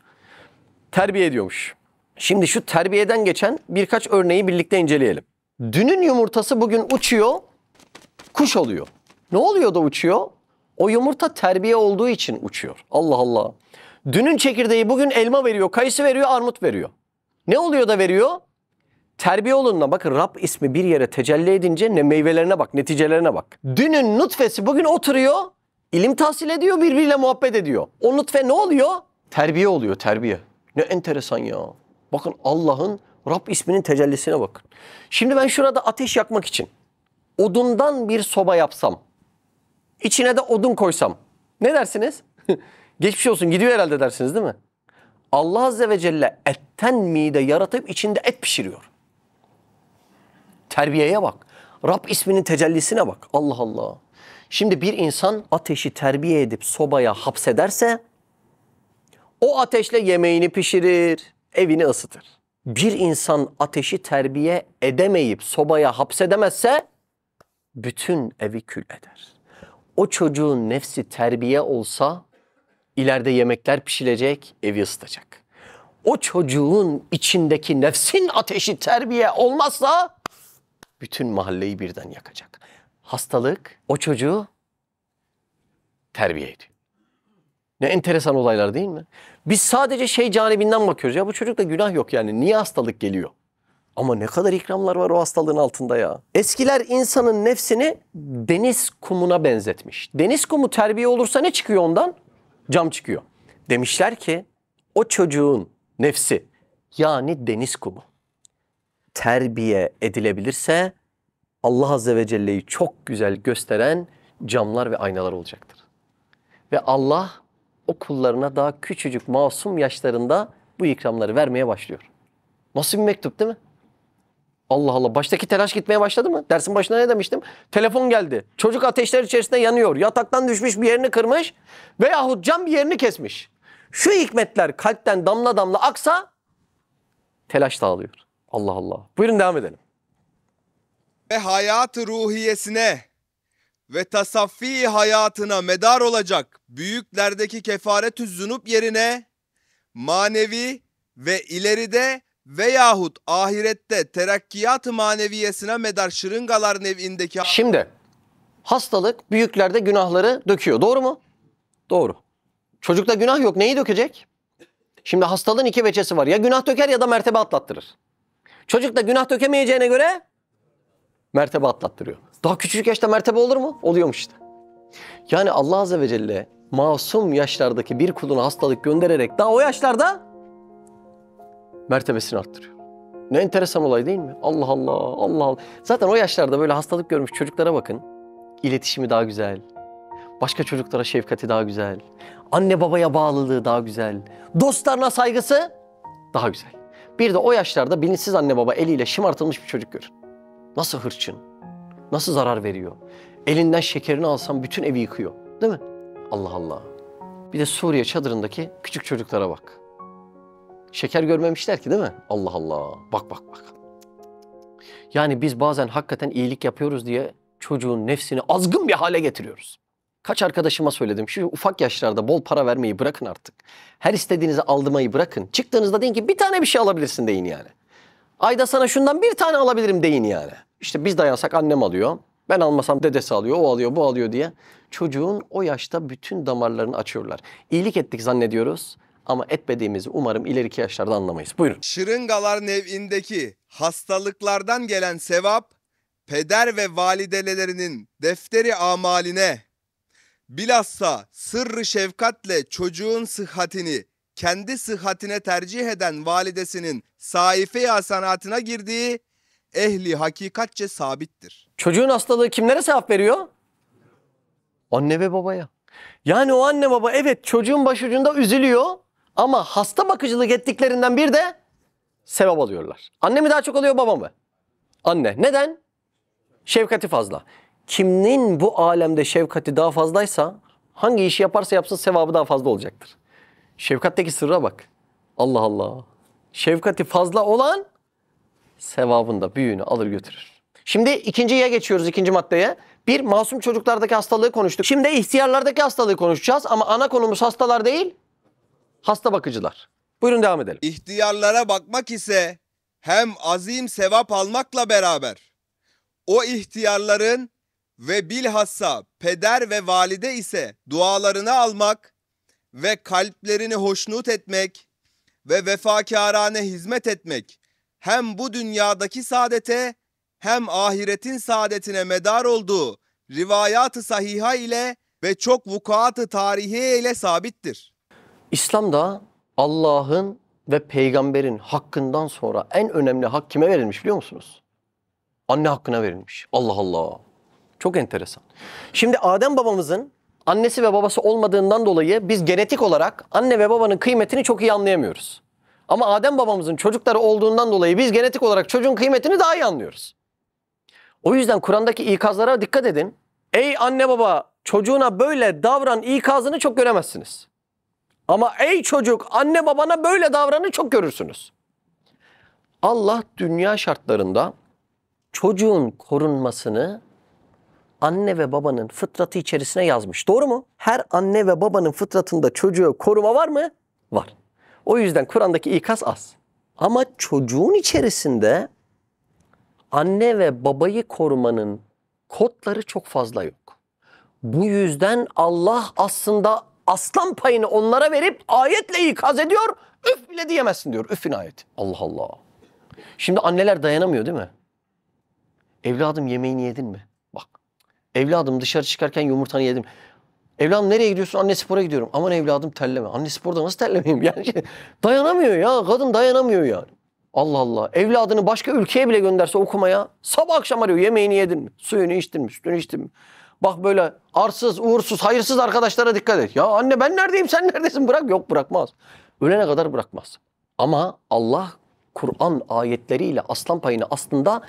Terbiye ediyormuş. Şimdi şu terbiyeden geçen birkaç örneği birlikte inceleyelim. Dünün yumurtası bugün uçuyor, kuş oluyor. Ne oluyor da uçuyor? O yumurta terbiye olduğu için uçuyor. Allah Allah. Dünün çekirdeği bugün elma veriyor, kayısı veriyor, armut veriyor. Ne oluyor da veriyor? Terbiye olunla bakın Rab ismi bir yere tecelli edince ne meyvelerine bak, neticelerine bak. Dünün nutfesi bugün oturuyor, ilim tahsil ediyor, birbiriyle muhabbet ediyor. O nutfe ne oluyor? Terbiye oluyor, terbiye. Ne enteresan ya. Bakın Allah'ın Rab isminin tecellisine bakın. Şimdi ben şurada ateş yakmak için odundan bir soba yapsam, içine de odun koysam ne dersiniz? [laughs] Geçmiş olsun gidiyor herhalde dersiniz değil mi? Allah Azze ve Celle etten mide yaratıp içinde et pişiriyor. Terbiyeye bak. Rab isminin tecellisine bak. Allah Allah. Şimdi bir insan ateşi terbiye edip sobaya hapsederse o ateşle yemeğini pişirir, evini ısıtır. Bir insan ateşi terbiye edemeyip sobaya hapsedemezse bütün evi kül eder. O çocuğun nefsi terbiye olsa ileride yemekler pişilecek, evi ısıtacak. O çocuğun içindeki nefsin ateşi terbiye olmazsa bütün mahalleyi birden yakacak. Hastalık o çocuğu terbiye ediyor. Ne enteresan olaylar değil mi? Biz sadece şey canibinden bakıyoruz. Ya bu çocukta günah yok yani. Niye hastalık geliyor? Ama ne kadar ikramlar var o hastalığın altında ya. Eskiler insanın nefsini deniz kumuna benzetmiş. Deniz kumu terbiye olursa ne çıkıyor ondan? cam çıkıyor. Demişler ki o çocuğun nefsi yani deniz kumu terbiye edilebilirse Allah Azze ve Celle'yi çok güzel gösteren camlar ve aynalar olacaktır. Ve Allah o kullarına daha küçücük masum yaşlarında bu ikramları vermeye başlıyor. Nasıl bir mektup değil mi? Allah Allah baştaki telaş gitmeye başladı mı? Dersin başına ne demiştim? Telefon geldi. Çocuk ateşler içerisinde yanıyor. Yataktan düşmüş bir yerini kırmış veyahut cam bir yerini kesmiş. Şu hikmetler kalpten damla damla aksa telaş dağılıyor. Allah Allah. Buyurun devam edelim. Ve hayat ruhiyesine ve tasaffi hayatına medar olacak büyüklerdeki kefaret-ü zunup yerine manevi ve ileride veyahut ahirette terakkiyat maneviyesine medar şırıngalar nevindeki. Şimdi hastalık büyüklerde günahları döküyor. Doğru mu? Doğru. Çocukta günah yok. Neyi dökecek? Şimdi hastalığın iki veçesi var. Ya günah döker ya da mertebe atlattırır. Çocukta günah dökemeyeceğine göre mertebe atlattırıyor. Daha küçük yaşta mertebe olur mu? Oluyormuş işte. Yani Allah Azze ve Celle masum yaşlardaki bir kuluna hastalık göndererek daha o yaşlarda mertebesini arttırıyor. Ne enteresan olay değil mi? Allah Allah, Allah Allah. Zaten o yaşlarda böyle hastalık görmüş çocuklara bakın. İletişimi daha güzel. Başka çocuklara şefkati daha güzel. Anne babaya bağlılığı daha güzel. Dostlarına saygısı daha güzel. Bir de o yaşlarda bilinçsiz anne baba eliyle şımartılmış bir çocuk görün. Nasıl hırçın, nasıl zarar veriyor. Elinden şekerini alsam bütün evi yıkıyor. Değil mi? Allah Allah. Bir de Suriye çadırındaki küçük çocuklara bak. Şeker görmemişler ki değil mi? Allah Allah. Bak bak bak. Yani biz bazen hakikaten iyilik yapıyoruz diye çocuğun nefsini azgın bir hale getiriyoruz. Kaç arkadaşıma söyledim. Şu ufak yaşlarda bol para vermeyi bırakın artık. Her istediğinizi aldırmayı bırakın. Çıktığınızda deyin ki bir tane bir şey alabilirsin deyin yani. Ayda sana şundan bir tane alabilirim deyin yani. İşte biz dayansak annem alıyor. Ben almasam dedesi alıyor, o alıyor, bu alıyor diye. Çocuğun o yaşta bütün damarlarını açıyorlar. İyilik ettik zannediyoruz. Ama etmediğimizi umarım ileriki yaşlarda anlamayız. Buyurun. Şırıngalar nevindeki hastalıklardan gelen sevap peder ve validelerinin defteri amaline bilhassa sırrı şefkatle çocuğun sıhhatini kendi sıhhatine tercih eden validesinin saife-i hasanatına girdiği ehli hakikatçe sabittir. Çocuğun hastalığı kimlere sevap veriyor? Anne ve babaya. Yani o anne baba evet çocuğun başucunda üzülüyor ama hasta bakıcılık ettiklerinden bir de sevap alıyorlar. Anne mi daha çok alıyor baba mı? Anne. Neden? Şefkati fazla. Kimin bu alemde şefkati daha fazlaysa hangi işi yaparsa yapsın sevabı daha fazla olacaktır. Şefkatteki sırra bak. Allah Allah. Şefkati fazla olan sevabında büyüğünü alır götürür. Şimdi ikinciye geçiyoruz ikinci maddeye. Bir masum çocuklardaki hastalığı konuştuk. Şimdi ihtiyarlardaki hastalığı konuşacağız ama ana konumuz hastalar değil hasta bakıcılar. Buyurun devam edelim. İhtiyarlara bakmak ise hem azim sevap almakla beraber o ihtiyarların ve bilhassa peder ve valide ise dualarını almak ve kalplerini hoşnut etmek ve vefakarane hizmet etmek hem bu dünyadaki saadete hem ahiretin saadetine medar olduğu rivayat-ı sahiha ile ve çok vukuat-ı tarihi ile sabittir. İslam'da Allah'ın ve peygamberin hakkından sonra en önemli hak kime verilmiş biliyor musunuz? Anne hakkına verilmiş. Allah Allah. Çok enteresan. Şimdi Adem babamızın annesi ve babası olmadığından dolayı biz genetik olarak anne ve babanın kıymetini çok iyi anlayamıyoruz. Ama Adem babamızın çocukları olduğundan dolayı biz genetik olarak çocuğun kıymetini daha iyi anlıyoruz. O yüzden Kur'an'daki ikazlara dikkat edin. Ey anne baba çocuğuna böyle davran ikazını çok göremezsiniz. Ama ey çocuk anne babana böyle davranı çok görürsünüz. Allah dünya şartlarında çocuğun korunmasını anne ve babanın fıtratı içerisine yazmış. Doğru mu? Her anne ve babanın fıtratında çocuğu koruma var mı? Var. O yüzden Kur'an'daki ikaz az. Ama çocuğun içerisinde anne ve babayı korumanın kodları çok fazla yok. Bu yüzden Allah aslında aslan payını onlara verip ayetle ikaz ediyor. Üf bile diyemezsin diyor. Üf ayet. Allah Allah. Şimdi anneler dayanamıyor değil mi? Evladım yemeğini yedin mi? Bak. Evladım dışarı çıkarken yumurtanı yedim. Evladım nereye gidiyorsun? Anne spora gidiyorum. Aman evladım telleme. Anne sporda nasıl terlemeyeyim? Yani [laughs] dayanamıyor ya. Kadın dayanamıyor yani. Allah Allah. Evladını başka ülkeye bile gönderse okumaya sabah akşam arıyor. Yemeğini yedin mi? Suyunu içtin mi? Sütünü içtin mi? Bak böyle arsız, uğursuz, hayırsız arkadaşlara dikkat et. Ya anne ben neredeyim sen neredesin bırak. Yok bırakmaz. Ölene kadar bırakmaz. Ama Allah Kur'an ayetleriyle aslan payını aslında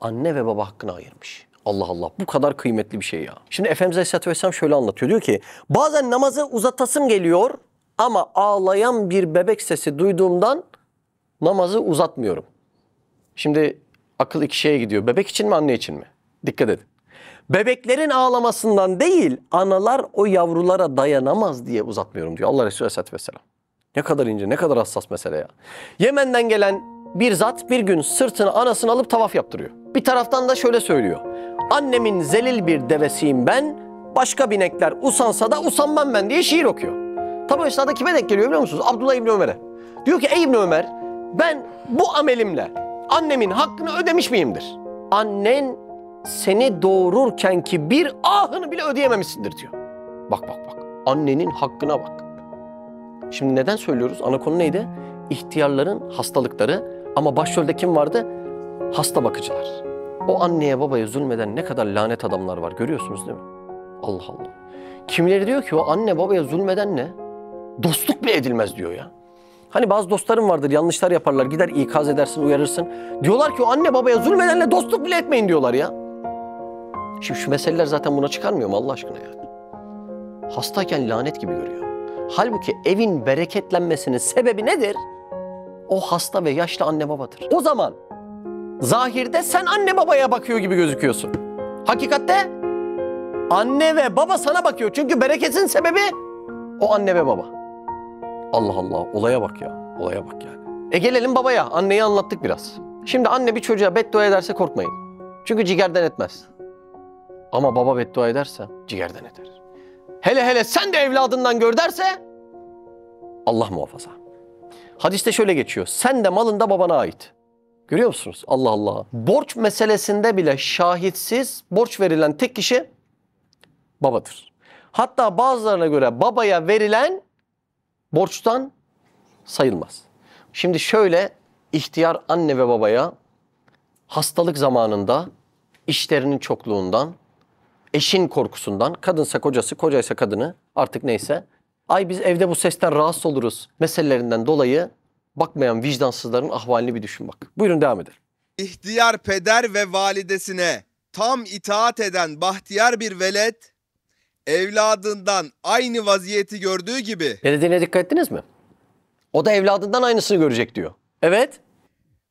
anne ve baba hakkına ayırmış. Allah Allah bu kadar kıymetli bir şey ya. Şimdi Efendimiz Aleyhisselatü Vesselam şöyle anlatıyor. Diyor ki bazen namazı uzatasım geliyor ama ağlayan bir bebek sesi duyduğumdan namazı uzatmıyorum. Şimdi akıl iki şeye gidiyor. Bebek için mi anne için mi? Dikkat edin. Bebeklerin ağlamasından değil, analar o yavrulara dayanamaz diye uzatmıyorum diyor Allah Resulü Aleyhisselatü Vesselam. Ne kadar ince, ne kadar hassas mesele ya. Yemen'den gelen bir zat bir gün sırtını anasını alıp tavaf yaptırıyor. Bir taraftan da şöyle söylüyor. Annemin zelil bir devesiyim ben, başka binekler usansa da usanmam ben diye şiir okuyor. Tabi o esnada kime denk geliyor biliyor musunuz? Abdullah İbni Ömer'e. Diyor ki ey İbni Ömer ben bu amelimle annemin hakkını ödemiş miyimdir? Annen seni doğururken ki bir ahını bile ödeyememişsindir diyor. Bak bak bak. Annenin hakkına bak. Şimdi neden söylüyoruz? Ana konu neydi? İhtiyarların hastalıkları ama başrolde kim vardı? Hasta bakıcılar. O anneye babaya zulmeden ne kadar lanet adamlar var görüyorsunuz değil mi? Allah Allah. Kimileri diyor ki o anne babaya zulmeden ne? Dostluk bile edilmez diyor ya. Hani bazı dostlarım vardır yanlışlar yaparlar gider ikaz edersin uyarırsın. Diyorlar ki o anne babaya zulmedenle dostluk bile etmeyin diyorlar ya. Şimdi şu meseleler zaten buna çıkarmıyor mu Allah aşkına ya. Hastayken lanet gibi görüyor. Halbuki evin bereketlenmesinin sebebi nedir? O hasta ve yaşlı anne babadır. O zaman zahirde sen anne babaya bakıyor gibi gözüküyorsun. Hakikatte anne ve baba sana bakıyor. Çünkü bereketin sebebi o anne ve baba. Allah Allah olaya bak ya. Olaya bak yani. E gelelim babaya. Anneyi anlattık biraz. Şimdi anne bir çocuğa beddua ederse korkmayın. Çünkü ciğerden etmez. Ama baba beddua ederse ciğerden eder. Hele hele sen de evladından gör derse Allah muhafaza. Hadiste şöyle geçiyor. Sen de malın da babana ait. Görüyor musunuz? Allah Allah. Borç meselesinde bile şahitsiz borç verilen tek kişi babadır. Hatta bazılarına göre babaya verilen borçtan sayılmaz. Şimdi şöyle ihtiyar anne ve babaya hastalık zamanında işlerinin çokluğundan eşin korkusundan, kadınsa kocası, kocaysa kadını artık neyse. Ay biz evde bu sesten rahatsız oluruz meselelerinden dolayı bakmayan vicdansızların ahvalini bir düşün bak. Buyurun devam edelim. İhtiyar peder ve validesine tam itaat eden bahtiyar bir velet evladından aynı vaziyeti gördüğü gibi. Ne Dediğine dikkat ettiniz mi? O da evladından aynısını görecek diyor. Evet.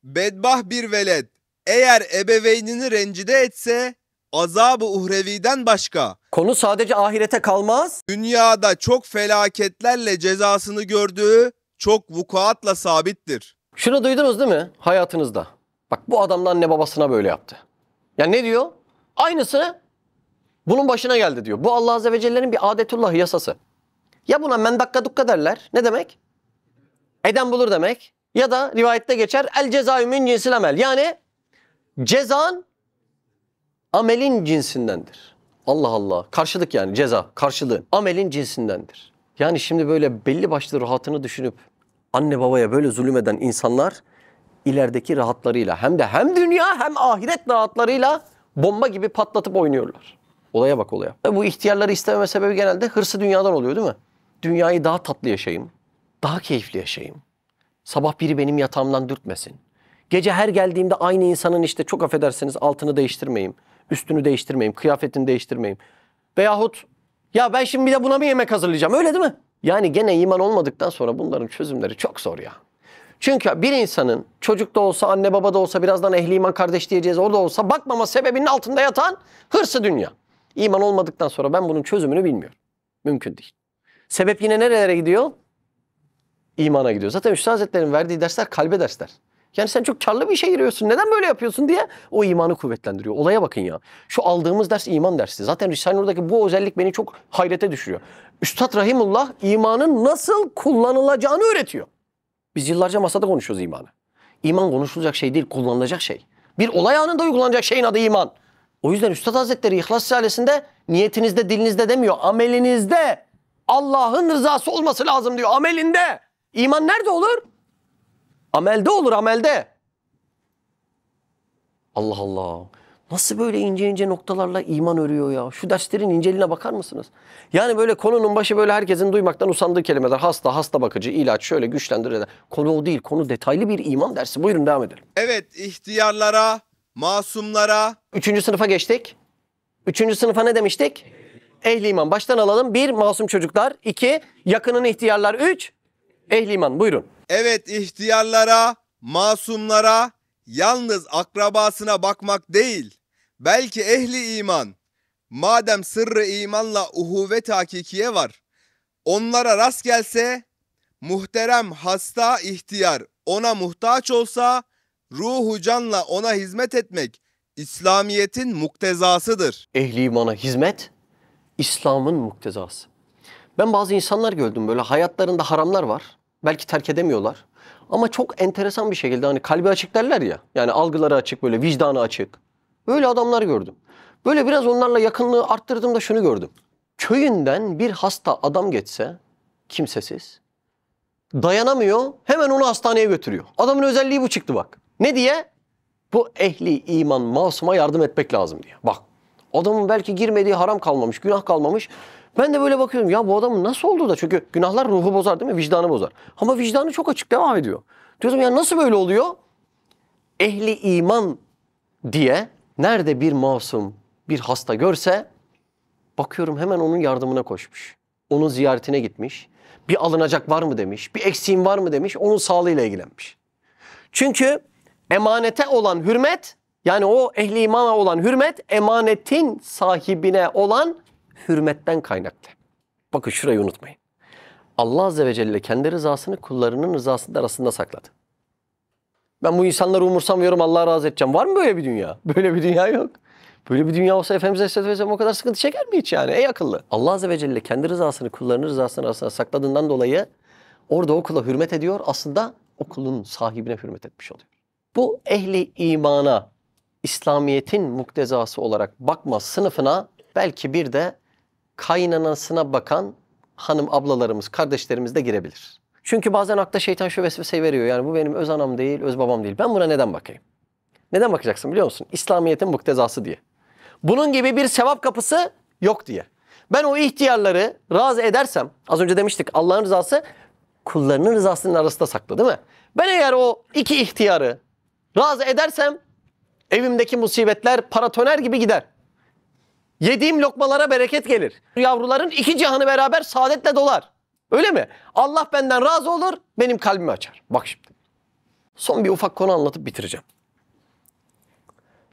Bedbah bir velet eğer ebeveynini rencide etse azabı uhreviden başka Konu sadece ahirete kalmaz. dünyada çok felaketlerle cezasını gördüğü çok vukuatla sabittir. Şunu duydunuz değil mi hayatınızda? Bak bu adamdan ne babasına böyle yaptı. Ya ne diyor? Aynısı bunun başına geldi diyor. Bu Allah Azze ve Celle'nin bir adetullah yasası. Ya buna mendakka dukka derler. Ne demek? Eden bulur demek. Ya da rivayette geçer el cezaü min cinsil amel. Yani cezan amelin cinsindendir. Allah Allah. Karşılık yani ceza, karşılığı. Amelin cinsindendir. Yani şimdi böyle belli başlı rahatını düşünüp anne babaya böyle zulüm eden insanlar ilerideki rahatlarıyla hem de hem dünya hem ahiret rahatlarıyla bomba gibi patlatıp oynuyorlar. Olaya bak olaya. E, bu ihtiyarları istememe sebebi genelde hırsı dünyadan oluyor değil mi? Dünyayı daha tatlı yaşayayım, daha keyifli yaşayayım. Sabah biri benim yatağımdan dürtmesin. Gece her geldiğimde aynı insanın işte çok affedersiniz altını değiştirmeyeyim üstünü değiştirmeyeyim, kıyafetini değiştirmeyeyim. Veyahut ya ben şimdi bir de buna mı yemek hazırlayacağım öyle değil mi? Yani gene iman olmadıktan sonra bunların çözümleri çok zor ya. Çünkü bir insanın çocuk da olsa anne baba da olsa birazdan ehli iman kardeş diyeceğiz orada olsa bakmama sebebinin altında yatan hırsı dünya. İman olmadıktan sonra ben bunun çözümünü bilmiyorum. Mümkün değil. Sebep yine nerelere gidiyor? İmana gidiyor. Zaten Üstad Hazretleri'nin verdiği dersler kalbe dersler. Yani sen çok karlı bir işe giriyorsun. Neden böyle yapıyorsun diye o imanı kuvvetlendiriyor. Olaya bakın ya. Şu aldığımız ders iman dersi. Zaten Risale-i Nur'daki bu özellik beni çok hayrete düşürüyor. Üstad Rahimullah imanın nasıl kullanılacağını öğretiyor. Biz yıllarca masada konuşuyoruz imanı. İman konuşulacak şey değil, kullanılacak şey. Bir olay anında uygulanacak şeyin adı iman. O yüzden Üstad Hazretleri İhlas Risalesi'nde niyetinizde, dilinizde demiyor. Amelinizde Allah'ın rızası olması lazım diyor. Amelinde. İman nerede olur? Amelde olur amelde. Allah Allah. Nasıl böyle ince ince noktalarla iman örüyor ya? Şu derslerin inceliğine bakar mısınız? Yani böyle konunun başı böyle herkesin duymaktan usandığı kelimeler. Hasta, hasta bakıcı, ilaç şöyle güçlendirir. Konu o değil. Konu detaylı bir iman dersi. Buyurun devam edelim. Evet ihtiyarlara, masumlara. Üçüncü sınıfa geçtik. Üçüncü sınıfa ne demiştik? Ehli iman. Baştan alalım. Bir, masum çocuklar. iki yakının ihtiyarlar. Üç, ehli iman. Buyurun. Evet ihtiyarlara, masumlara, yalnız akrabasına bakmak değil, belki ehli iman, madem sırrı imanla uhuvvet hakikiye var, onlara rast gelse, muhterem hasta ihtiyar ona muhtaç olsa, ruhu canla ona hizmet etmek İslamiyet'in muktezasıdır. Ehli imana hizmet, İslam'ın muktezası. Ben bazı insanlar gördüm böyle hayatlarında haramlar var belki terk edemiyorlar. Ama çok enteresan bir şekilde hani kalbi açık derler ya. Yani algıları açık böyle vicdanı açık. Böyle adamlar gördüm. Böyle biraz onlarla yakınlığı arttırdığımda şunu gördüm. Köyünden bir hasta adam geçse kimsesiz dayanamıyor hemen onu hastaneye götürüyor. Adamın özelliği bu çıktı bak. Ne diye? Bu ehli iman masuma yardım etmek lazım diye. Bak adamın belki girmediği haram kalmamış, günah kalmamış. Ben de böyle bakıyorum ya bu adamın nasıl oldu da çünkü günahlar ruhu bozar değil mi? Vicdanı bozar. Ama vicdanı çok açık devam ediyor. Diyorum ya nasıl böyle oluyor? Ehli iman diye nerede bir masum bir hasta görse bakıyorum hemen onun yardımına koşmuş. Onun ziyaretine gitmiş. Bir alınacak var mı demiş. Bir eksiğim var mı demiş. Onun sağlığıyla ilgilenmiş. Çünkü emanete olan hürmet yani o ehli imana olan hürmet emanetin sahibine olan hürmetten kaynaklı. Bakın şurayı unutmayın. Allah Azze ve Celle kendi rızasını kullarının rızasının arasında sakladı. Ben bu insanları umursamıyorum Allah razı edeceğim. Var mı böyle bir dünya? [laughs] Böyle bir dünya yok. Böyle bir dünya olsa Efendimiz Aleyhisselatü Vesselam o kadar sıkıntı çeker mi hiç yani? Ey akıllı. Allah Azze ve Celle kendi rızasını kullarının rızasının arasında sakladığından dolayı orada o kula hürmet ediyor. Aslında o kulun sahibine hürmet etmiş oluyor. Bu ehli imana, İslamiyet'in muktezası olarak bakma sınıfına belki bir de kaynanasına bakan hanım ablalarımız, kardeşlerimiz de girebilir. Çünkü bazen akla şeytan şu vesveseyi veriyor. Yani bu benim öz anam değil, öz babam değil. Ben buna neden bakayım? Neden bakacaksın biliyor musun? İslamiyet'in muktezası diye. Bunun gibi bir sevap kapısı yok diye. Ben o ihtiyarları razı edersem, az önce demiştik Allah'ın rızası kullarının rızasının arasında saklı değil mi? Ben eğer o iki ihtiyarı razı edersem evimdeki musibetler paratoner gibi gider. Yediğim lokmalara bereket gelir. Yavruların iki cihanı beraber saadetle dolar. Öyle mi? Allah benden razı olur, benim kalbimi açar. Bak şimdi. Son bir ufak konu anlatıp bitireceğim.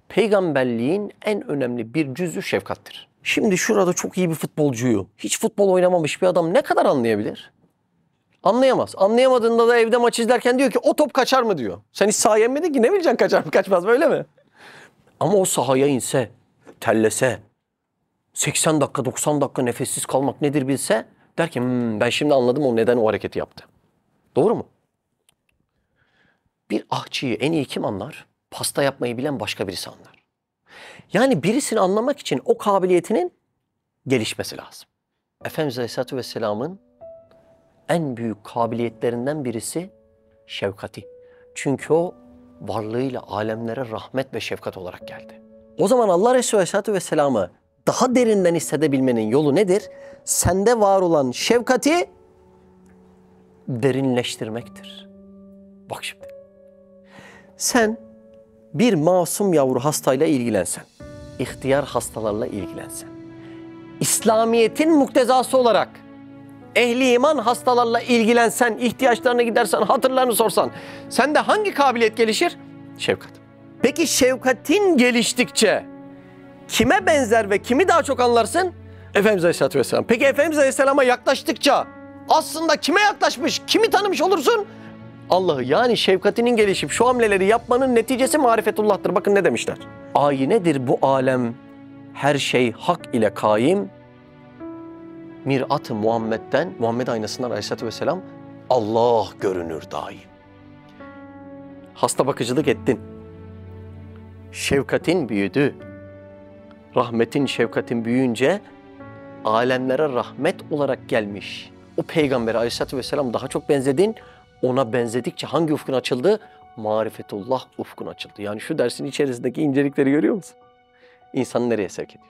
Peygamberliğin en önemli bir cüzü şefkattir. Şimdi şurada çok iyi bir futbolcuyu, hiç futbol oynamamış bir adam ne kadar anlayabilir? Anlayamaz. Anlayamadığında da evde maç izlerken diyor ki o top kaçar mı diyor. Sen hiç sahaya inmedin ki ne bileceksin kaçar mı kaçmaz mı öyle mi? Ama o sahaya inse, tellese, 80 dakika 90 dakika nefessiz kalmak nedir bilse der ki hmm, ben şimdi anladım o neden o hareketi yaptı. Doğru mu? Bir ahçıyı en iyi kim anlar? Pasta yapmayı bilen başka birisi anlar. Yani birisini anlamak için o kabiliyetinin gelişmesi lazım. Efendimiz Aleyhisselatü Vesselam'ın en büyük kabiliyetlerinden birisi şefkati. Çünkü o varlığıyla alemlere rahmet ve şefkat olarak geldi. O zaman Allah Resulü Aleyhisselatü Vesselam'ı daha derinden hissedebilmenin yolu nedir? Sende var olan şefkati derinleştirmektir. Bak şimdi. Sen bir masum yavru hastayla ilgilensen, ihtiyar hastalarla ilgilensen, İslamiyet'in muktezası olarak ehli iman hastalarla ilgilensen, ihtiyaçlarına gidersen, hatırlarını sorsan, sende hangi kabiliyet gelişir? Şefkat. Peki şefkatin geliştikçe kime benzer ve kimi daha çok anlarsın? Efendimiz Aleyhisselatü Vesselam. Peki Efendimiz Aleyhisselam'a yaklaştıkça aslında kime yaklaşmış, kimi tanımış olursun? Allah'ı yani şefkatinin gelişip şu hamleleri yapmanın neticesi marifetullah'tır. Bakın ne demişler. Ayinedir bu alem, her şey hak ile kaim. Mirat-ı Muhammed'den, Muhammed aynasından aleyhissalatü vesselam Allah görünür daim. Hasta bakıcılık ettin. Şefkatin büyüdü, rahmetin, şefkatin büyüyünce alemlere rahmet olarak gelmiş. O peygambere aleyhissalatü vesselam daha çok benzedin. Ona benzedikçe hangi ufkun açıldı? Marifetullah ufkun açıldı. Yani şu dersin içerisindeki incelikleri görüyor musun? İnsanı nereye sevk ediyor?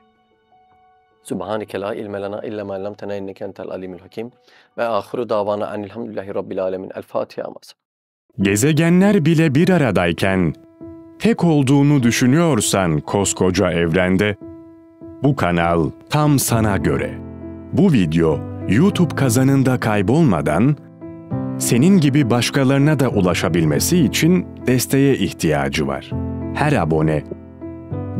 Sübhaneke la ilme lena illa ma allamtena inneke entel alimul hakim ve ahiru davana enilhamdülillahi rabbil alemin. El Fatiha Gezegenler bile bir aradayken tek olduğunu düşünüyorsan koskoca evrende, bu kanal tam sana göre. Bu video YouTube kazanında kaybolmadan senin gibi başkalarına da ulaşabilmesi için desteğe ihtiyacı var. Her abone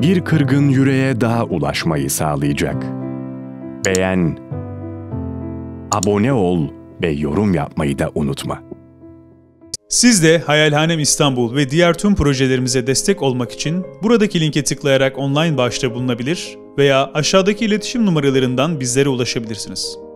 bir kırgın yüreğe daha ulaşmayı sağlayacak. Beğen, abone ol ve yorum yapmayı da unutma. Siz de Hayalhanem İstanbul ve diğer tüm projelerimize destek olmak için buradaki linke tıklayarak online bağışta bulunabilir veya aşağıdaki iletişim numaralarından bizlere ulaşabilirsiniz.